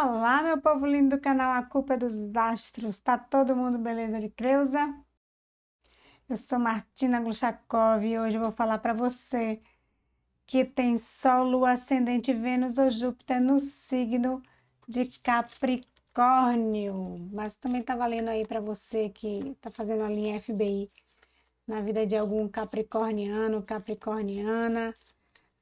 Olá, meu povo lindo do canal A Culpa é dos Astros. Tá todo mundo beleza de Creuza? Eu sou Martina Glushakov e hoje eu vou falar para você que tem Sol, Lua, Ascendente, Vênus ou Júpiter no signo de Capricórnio. Mas também tá valendo aí para você que tá fazendo a linha FBI na vida de algum capricorniano, capricorniana,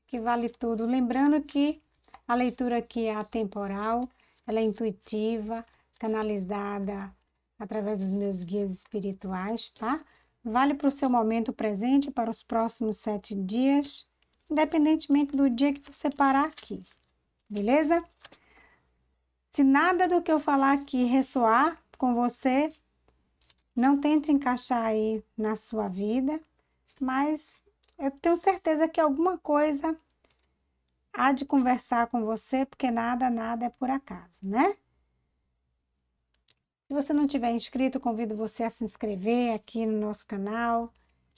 que vale tudo. Lembrando que a leitura aqui é atemporal ela é intuitiva, canalizada através dos meus guias espirituais, tá? Vale para o seu momento presente, para os próximos sete dias, independentemente do dia que você parar aqui, beleza? Se nada do que eu falar aqui ressoar com você, não tente encaixar aí na sua vida, mas eu tenho certeza que alguma coisa há de conversar com você, porque nada, nada é por acaso, né? Se você não tiver inscrito, convido você a se inscrever aqui no nosso canal.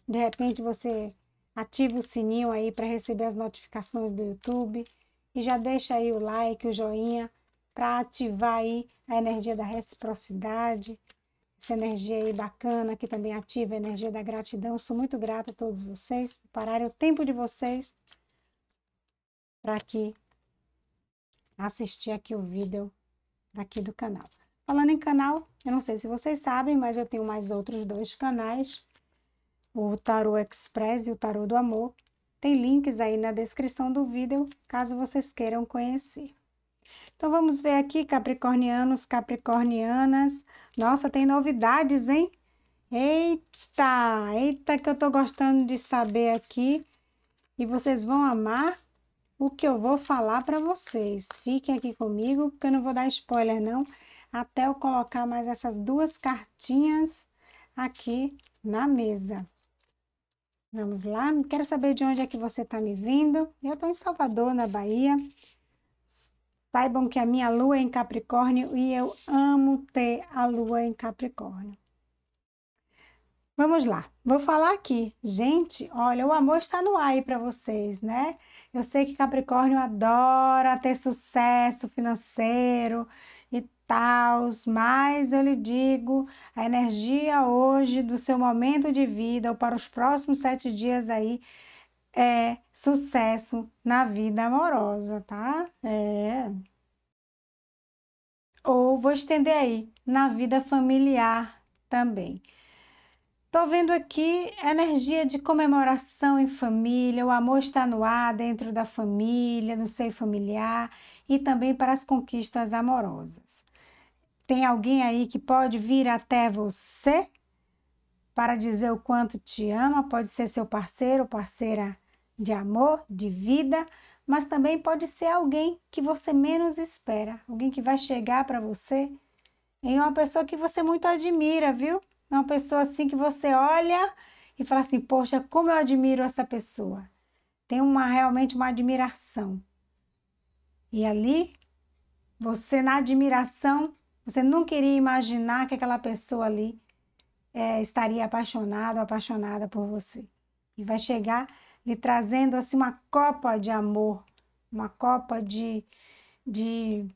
De repente você ativa o sininho aí para receber as notificações do YouTube e já deixa aí o like, o joinha para ativar aí a energia da reciprocidade, essa energia aí bacana que também ativa a energia da gratidão. Sou muito grata a todos vocês por pararem o tempo de vocês para que assistir aqui o vídeo daqui do canal. Falando em canal, eu não sei se vocês sabem, mas eu tenho mais outros dois canais, o Tarô Express e o Tarô do Amor. Tem links aí na descrição do vídeo, caso vocês queiram conhecer. Então vamos ver aqui, capricornianos, capricornianas. Nossa, tem novidades, hein? Eita, eita que eu tô gostando de saber aqui. E vocês vão amar o que eu vou falar para vocês. Fiquem aqui comigo, porque eu não vou dar spoiler não, até eu colocar mais essas duas cartinhas aqui na mesa. Vamos lá, quero saber de onde é que você está me vindo. Eu estou em Salvador, na Bahia. Saibam que a minha lua é em Capricórnio e eu amo ter a lua em Capricórnio. Vamos lá, vou falar aqui. Gente, olha, o amor está no ar aí para vocês, né? Eu sei que Capricórnio adora ter sucesso financeiro e tal, mas eu lhe digo, a energia hoje do seu momento de vida ou para os próximos sete dias aí é sucesso na vida amorosa, tá? É. Ou vou estender aí na vida familiar também. Estou vendo aqui energia de comemoração em família, o amor está no ar dentro da família, no seio familiar e também para as conquistas amorosas. Tem alguém aí que pode vir até você para dizer o quanto te ama, pode ser seu parceiro, parceira de amor, de vida, mas também pode ser alguém que você menos espera, alguém que vai chegar para você em uma pessoa que você muito admira, viu? É uma pessoa assim que você olha e fala assim: Poxa, como eu admiro essa pessoa. Tem uma realmente uma admiração. E ali, você na admiração, você não queria imaginar que aquela pessoa ali é, estaria apaixonada ou apaixonada por você. E vai chegar lhe trazendo assim uma copa de amor, uma copa de, de,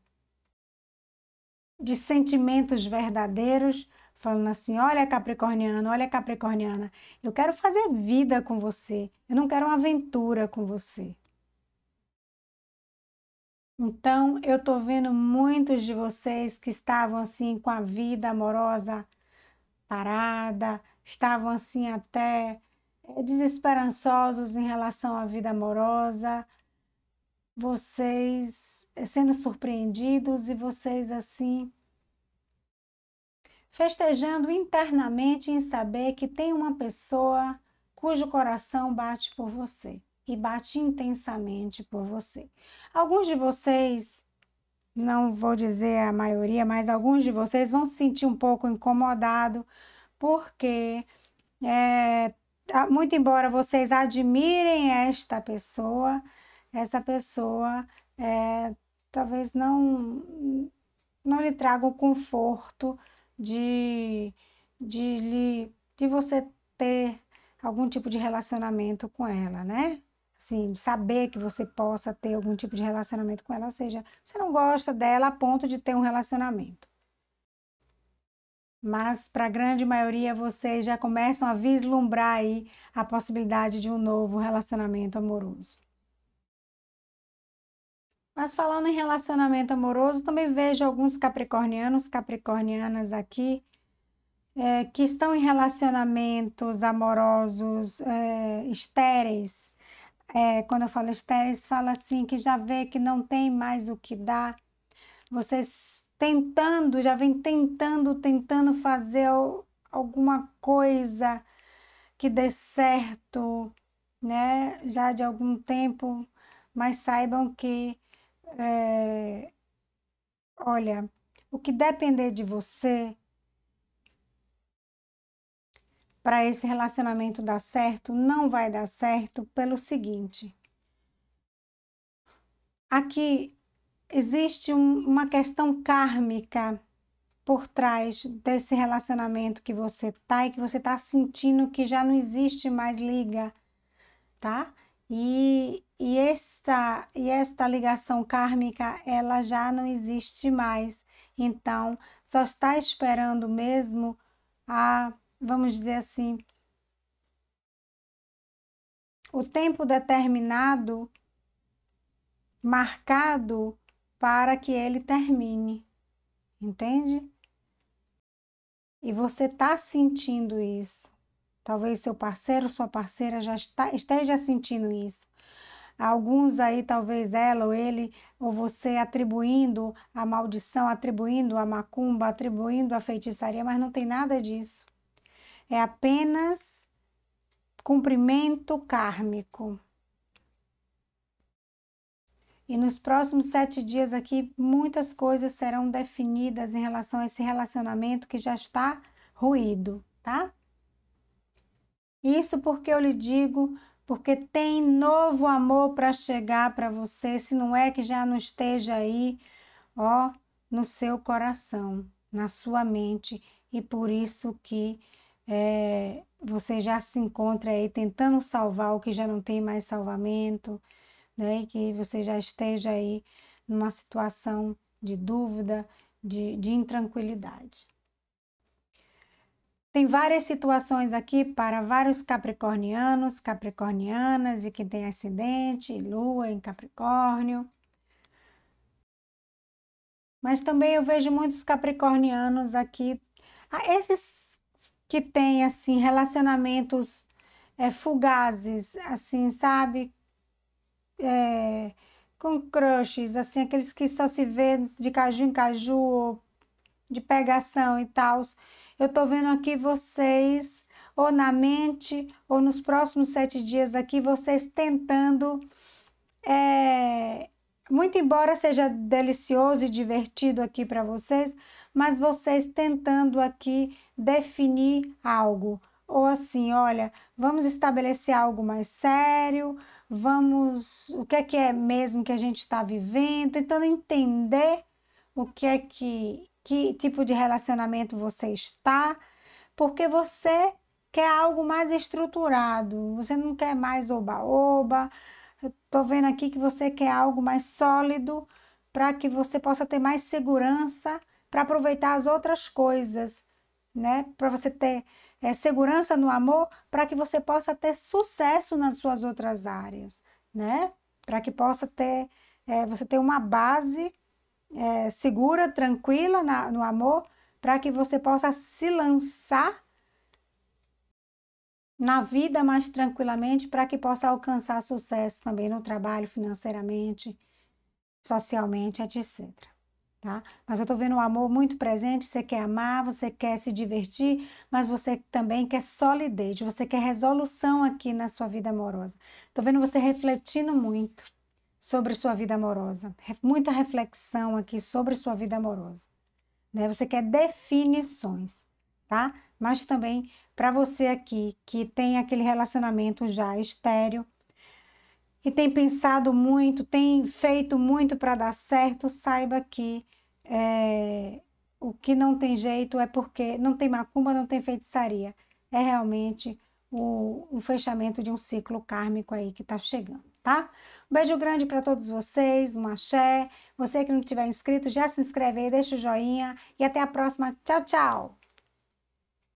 de sentimentos verdadeiros falando assim: olha, Capricorniano, olha, Capricorniana, eu quero fazer vida com você, eu não quero uma aventura com você. Então, eu tô vendo muitos de vocês que estavam assim com a vida amorosa parada, estavam assim até eh, desesperançosos em relação à vida amorosa, vocês eh, sendo surpreendidos e vocês assim festejando internamente em saber que tem uma pessoa cujo coração bate por você e bate intensamente por você. Alguns de vocês, não vou dizer a maioria, mas alguns de vocês vão se sentir um pouco incomodado porque é, muito embora vocês admirem esta pessoa, essa pessoa é, talvez não, não lhe traga o conforto de, de, de você ter algum tipo de relacionamento com ela, né? Assim, de saber que você possa ter algum tipo de relacionamento com ela, ou seja, você não gosta dela a ponto de ter um relacionamento. Mas para a grande maioria vocês já começam a vislumbrar aí a possibilidade de um novo relacionamento amoroso. Mas falando em relacionamento amoroso, também vejo alguns capricornianos, capricornianas aqui, é, que estão em relacionamentos amorosos é, estéreis. É, quando eu falo estéreis, fala assim que já vê que não tem mais o que dar. Vocês tentando, já vem tentando, tentando fazer alguma coisa que dê certo, né? Já de algum tempo, mas saibam que é, olha, o que depender de você para esse relacionamento dar certo não vai dar certo pelo seguinte. Aqui existe um, uma questão kármica por trás desse relacionamento que você tá e que você tá sentindo que já não existe mais liga, tá? E, e, esta, e esta ligação kármica, ela já não existe mais. Então, só está esperando mesmo a, vamos dizer assim, o tempo determinado, marcado para que ele termine. Entende? E você está sentindo isso. Talvez seu parceiro, sua parceira já está, esteja sentindo isso. Alguns aí, talvez ela ou ele, ou você atribuindo a maldição, atribuindo a macumba, atribuindo a feitiçaria, mas não tem nada disso. É apenas cumprimento kármico. E nos próximos sete dias aqui, muitas coisas serão definidas em relação a esse relacionamento que já está ruído, tá? Isso porque eu lhe digo, porque tem novo amor para chegar para você, se não é que já não esteja aí, ó, no seu coração, na sua mente, e por isso que é, você já se encontra aí tentando salvar o que já não tem mais salvamento, né? E que você já esteja aí numa situação de dúvida, de, de intranquilidade. Tem várias situações aqui para vários capricornianos, capricornianas e que tem acidente, lua em Capricórnio. Mas também eu vejo muitos capricornianos aqui, ah, esses que têm assim relacionamentos é, fugazes, assim, sabe? É, com crushes, assim, aqueles que só se vê de caju em caju, de pegação e tals eu estou vendo aqui vocês, ou na mente, ou nos próximos sete dias aqui, vocês tentando. É, muito embora seja delicioso e divertido aqui para vocês, mas vocês tentando aqui definir algo. Ou assim, olha, vamos estabelecer algo mais sério, vamos. O que é que é mesmo que a gente está vivendo? Tentando entender o que é que que tipo de relacionamento você está, porque você quer algo mais estruturado, você não quer mais oba-oba. Estou vendo aqui que você quer algo mais sólido para que você possa ter mais segurança para aproveitar as outras coisas, né? Para você ter é, segurança no amor, para que você possa ter sucesso nas suas outras áreas, né? Para que possa ter, é, você ter uma base é, segura, tranquila na, no amor, para que você possa se lançar na vida mais tranquilamente, para que possa alcançar sucesso também no trabalho, financeiramente, socialmente, etc. Tá? Mas eu estou vendo o um amor muito presente, você quer amar, você quer se divertir, mas você também quer solidez, você quer resolução aqui na sua vida amorosa. Estou vendo você refletindo muito sobre sua vida amorosa. Muita reflexão aqui sobre sua vida amorosa. Né? Você quer definições, tá? Mas também para você aqui que tem aquele relacionamento já estéreo e tem pensado muito, tem feito muito para dar certo, saiba que é, o que não tem jeito é porque não tem macumba, não tem feitiçaria. É realmente o, o fechamento de um ciclo kármico aí que está chegando tá? Um beijo grande para todos vocês, um axé. Você que não tiver inscrito, já se inscreve aí, deixa o joinha e até a próxima. Tchau, tchau!